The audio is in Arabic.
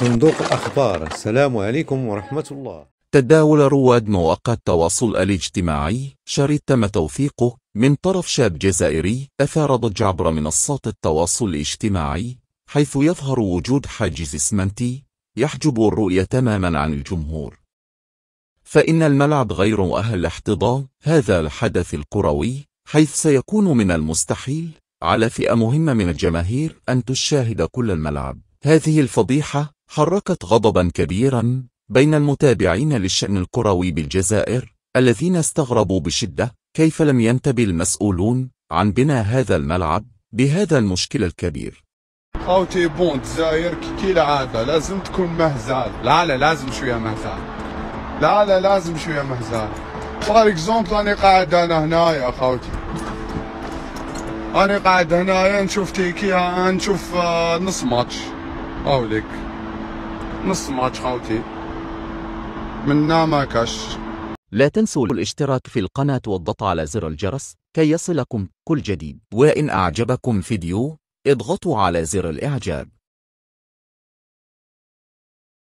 صندوق الأخبار السلام عليكم ورحمة الله تداول رواد مواقع التواصل الاجتماعي شريط تم توثيقه من طرف شاب جزائري أثار عبر منصات التواصل الاجتماعي حيث يظهر وجود حاجز اسمنتي يحجب الرؤية تماما عن الجمهور فإن الملعب غير مؤهل احتضان هذا الحدث الكروي حيث سيكون من المستحيل على فئة مهمة من الجماهير أن تشاهد كل الملعب هذه الفضيحة حركت غضبا كبيرا بين المتابعين للشأن الكروي بالجزائر الذين استغربوا بشدة كيف لم ينتبه المسؤولون عن بناء هذا الملعب بهذا المشكل الكبير اوتي بون الجزائر كي العاده لازم تكون مهزال لا لا لازم شويه مهزال لا لا لازم شويه مهزال بار اكزومبل انا قاعد انا هنايا اخوتي انا قاعد هنايا نشوف تيكيا نشوف آه، نص ماتش اوليك نص ماتش خوتي منا ما كاش لا تنسوا الاشتراك في القناة والضغط على زر الجرس كي يصلكم كل جديد وإن أعجبكم فيديو اضغطوا على زر الإعجاب